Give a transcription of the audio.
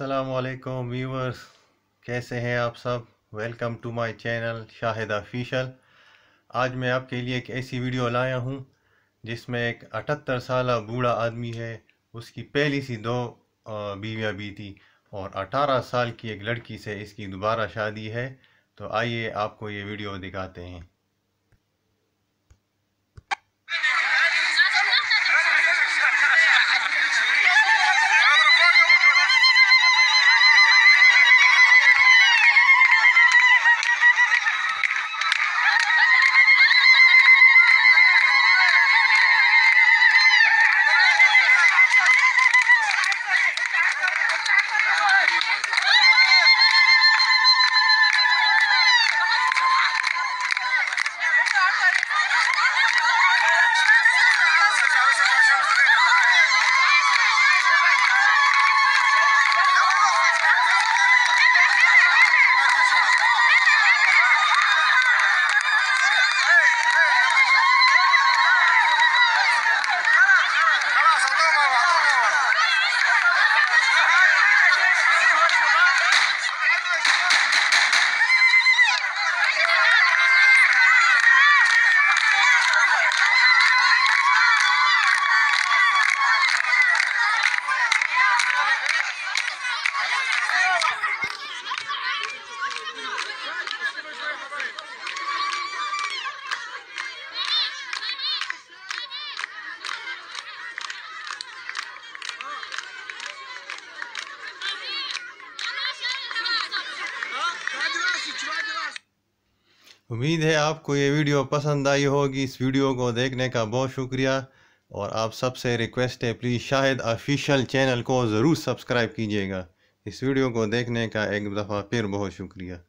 असलकम व्यूवर्स कैसे हैं आप सब welcome to my channel Shahid official आज मैं आपके लिए एक ऐसी वीडियो लाया हूं जिसमें एक अठहत्तर साल बूढ़ा आदमी है उसकी पहली सी दो बीवियाँ थी और अठारह साल की एक लड़की से इसकी दोबारा शादी है तो आइए आपको ये वीडियो दिखाते हैं उम्मीद है आपको ये वीडियो पसंद आई होगी इस वीडियो को देखने का बहुत शुक्रिया और आप सबसे रिक्वेस्ट है प्लीज़ शाहिद ऑफिशियल चैनल को ज़रूर सब्सक्राइब कीजिएगा इस वीडियो को देखने का एक दफ़ा फिर बहुत शुक्रिया